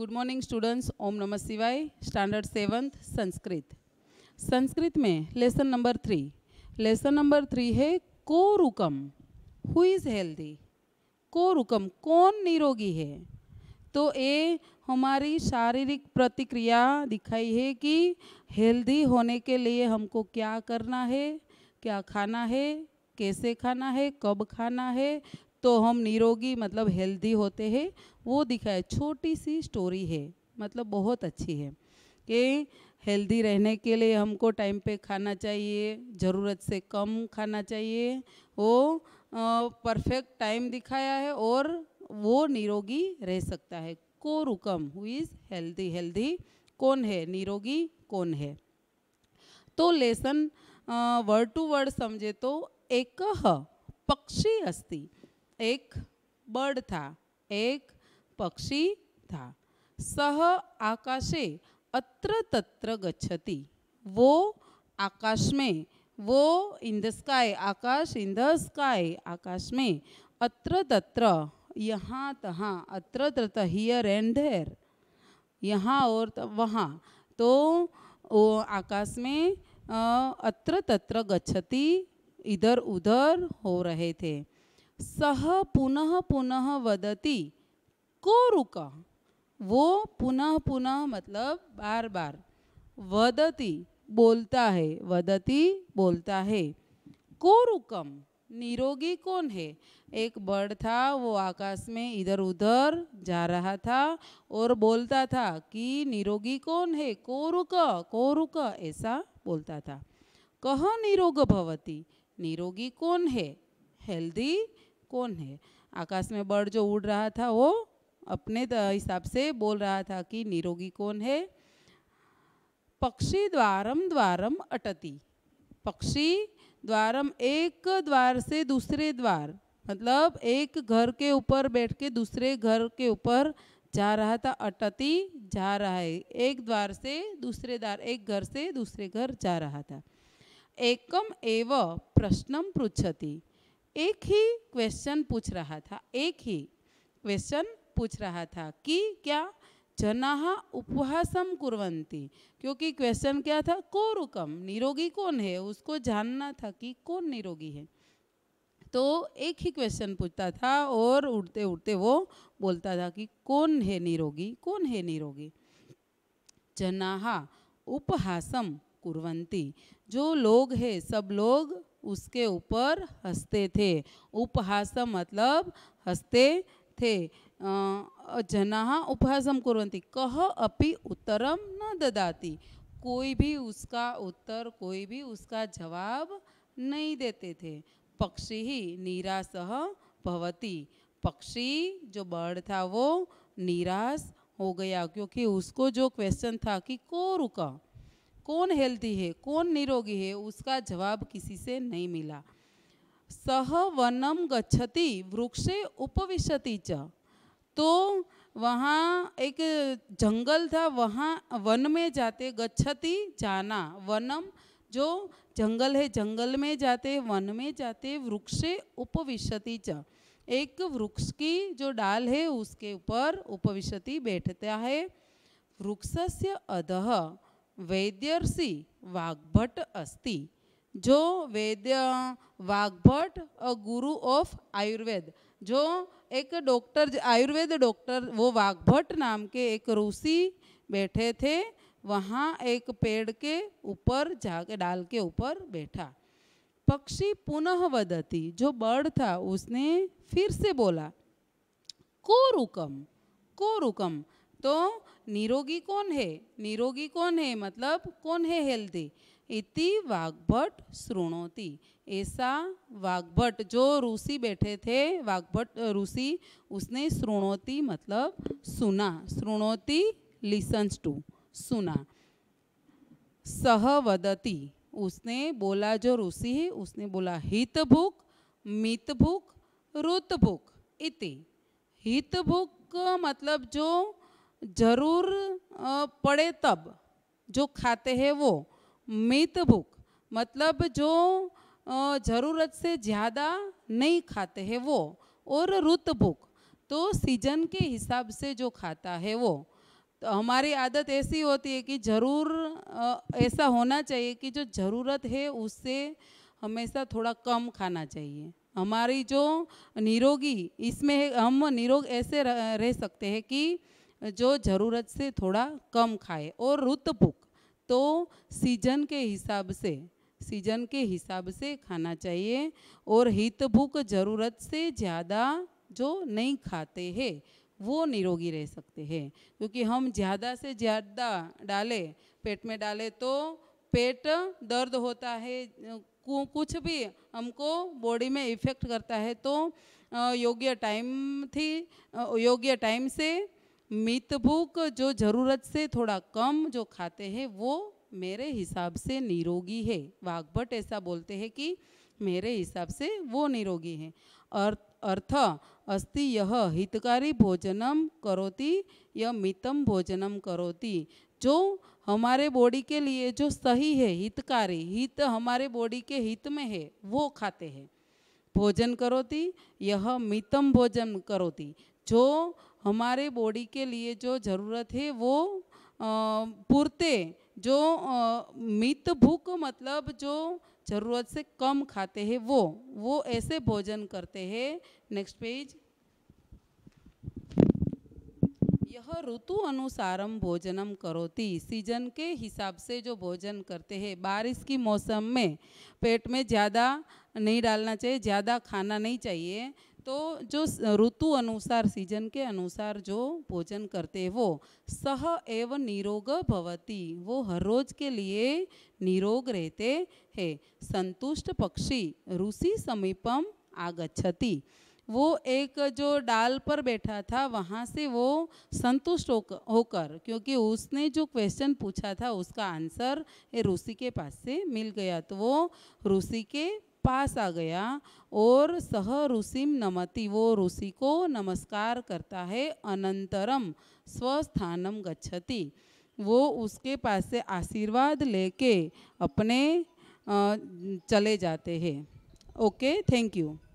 good morning students ओम नमः शिवाय standard seventh Sanskrit Sanskrit में lesson number three lesson number three है को रुकम हु इज़ हेल्दी को रुकम कौन निरोगी है तो ये हमारी शारीरिक प्रतिक्रिया दिखाई है कि हेल्दी होने के लिए हमको क्या करना है क्या खाना है कैसे खाना है कब खाना है तो हम निरोगी मतलब हेल्दी होते हैं वो दिखाए छोटी सी स्टोरी है मतलब बहुत अच्छी है कि हेल्दी रहने के लिए हमको टाइम पे खाना चाहिए ज़रूरत से कम खाना चाहिए वो परफेक्ट टाइम दिखाया है और वो निरोगी रह सकता है को रुकम हु इज़ हेल्दी हेल्दी कौन है निरोगी कौन है तो लेसन वर्ड टू वर्ड समझे तो एक पक्षी अस्ति एक बर्ड था एक पक्षी था सह आकाशे अत्र तत्र गच्छति वो आकाश में वो इन द स्काई आकाश इन द स्काई आकाश में अत्र तत्र यहाँ तहाँ अत्र तत्र हियर एंड देर यहाँ और वहाँ तो वो आकाश में अत्र तत्र गच्छति इधर उधर हो रहे थे सह पुनः पुनः वदती को रुका वो पुनः पुनः मतलब बार बार वदती बोलता है वदती बोलता है को रुकम निरोगी कौन है एक बर्ड था वो आकाश में इधर उधर जा रहा था और बोलता था कि निरोगी कौन है को रुक को रुक ऐसा बोलता था कह निरोग भवती निरोगी कौन है हेल्दी कौन है आकाश में बर्ड जो उड़ रहा था वो अपने हिसाब से बोल रहा था कि निरोगी कौन है पक्षी द्वारम द्वारम अटती पक्षी द्वारम एक द्वार से दूसरे द्वार मतलब एक घर के ऊपर बैठ के दूसरे घर के ऊपर जा रहा था अटती जा रहा है एक द्वार से दूसरे द्वार एक घर से दूसरे घर जा रहा था एकम एव प्रश्नम पृछती एक ही क्वेश्चन पूछ रहा था एक ही क्वेश्चन पूछ रहा था कि क्या जना उपवासम कुरवंती क्योंकि क्वेश्चन क्या था को रुकम निरोगी कौन है उसको जानना था कि कौन निरोगी है तो एक ही क्वेश्चन पूछता था और उड़ते उड़ते वो बोलता था कि कौन है निरोगी कौन है निरोगी जनाहा उपहासम कुरवंती जो लोग हैं सब लोग उसके ऊपर हंसते थे उपहास मतलब हंसते थे जना उपहासम कुरंती कह अपि उत्तरम न ददाती कोई भी उसका उत्तर कोई भी उसका जवाब नहीं देते थे पक्षी ही निराश भवती पक्षी जो बर्ड था वो निराश हो गया क्योंकि उसको जो क्वेश्चन था कि को रुका कौन हेल्दी है कौन निरोगी है उसका जवाब किसी से नहीं मिला सह वनम गच्छति वृक्षे उपविशति च तो वहाँ एक जंगल था वहाँ वन में जाते गच्छति जाना वनम जो जंगल है जंगल में जाते वन में जाते वृक्षे उपविशति च एक वृक्ष की जो डाल है उसके ऊपर उपविशति बैठता है वृक्ष से अधः वैद्यर्षि वाग्भट अस्ति जो वैद्य वाग्भट अ गुरु ऑफ आयुर्वेद जो एक डॉक्टर आयुर्वेद डॉक्टर वो वाग्भट नाम के एक ऋषि बैठे थे वहाँ एक पेड़ के ऊपर जाके डाल के ऊपर बैठा पक्षी पुनः वदती जो बर्ड था उसने फिर से बोला को रुकम को रुकम तो निरोगी कौन है निरोगी कौन है मतलब कौन है हेल्दी इति वाग्भट श्रृणोती ऐसा वाग्भट जो ऋषि बैठे थे वाग्भट ऋषि उसने श्रृणोती मतलब सुना श्रृणोती लिसन्स टू सुना सह वदती उसने बोला जो ऋषि है उसने बोला हित भूक मित भूक रुत भूक इति हित भूक मतलब जो जरूर पड़े तब जो खाते हैं वो मित भूख मतलब जो ज़रूरत से ज़्यादा नहीं खाते हैं वो और रुत भूख तो सीजन के हिसाब से जो खाता है वो तो हमारी आदत ऐसी होती है कि ज़रूर ऐसा होना चाहिए कि जो ज़रूरत है उससे हमेशा थोड़ा कम खाना चाहिए हमारी जो निरोगी इसमें हम निरोग ऐसे रह सकते हैं कि जो ज़रूरत से थोड़ा कम खाए और रुतपुक तो सीजन के हिसाब से सीजन के हिसाब से खाना चाहिए और हित भूख ज़रूरत से ज़्यादा जो नहीं खाते हैं वो निरोगी रह सकते हैं क्योंकि हम ज़्यादा से ज़्यादा डालें पेट में डालें तो पेट दर्द होता है कुछ भी हमको बॉडी में इफ़ेक्ट करता है तो योग्य टाइम थी योग्य टाइम से मितभूक जो ज़रूरत से थोड़ा कम जो खाते हैं वो मेरे हिसाब से निरोगी है वाग्भट ऐसा बोलते हैं कि मेरे हिसाब से वो निरोगी है अर्थ अर्थ अस्ति यह हितकारी भोजनम करोति यह मितम भोजनम करोति जो हमारे बॉडी के लिए जो सही है हितकारी हित हमारे बॉडी के हित में है वो खाते हैं भोजन करोति यह मितम भोजन करोति जो हमारे बॉडी के लिए जो ज़रूरत है वो पूर्ते जो मित भूख मतलब जो ज़रूरत से कम खाते हैं वो वो ऐसे भोजन करते हैं नेक्स्ट पेज यह ऋतु अनुसारम भोजनम करोती सीजन के हिसाब से जो भोजन करते हैं बारिश की मौसम में पेट में ज़्यादा नहीं डालना चाहिए ज़्यादा खाना नहीं चाहिए तो जो ऋतु अनुसार सीजन के अनुसार जो भोजन करते वो सह एव निरोग भवती वो हर रोज के लिए निरोग रहते हैं संतुष्ट पक्षी ऋषि समीपम गति वो एक जो डाल पर बैठा था वहाँ से वो संतुष्ट होकर क्योंकि उसने जो क्वेश्चन पूछा था उसका आंसर ऋषि के पास से मिल गया तो वो ऋषि के पास आ गया और सह ऋषिम नमति वो ऋषि को नमस्कार करता है अनंतरम स्वस्थानम गच्छति वो उसके पास से आशीर्वाद लेके अपने चले जाते हैं ओके थैंक यू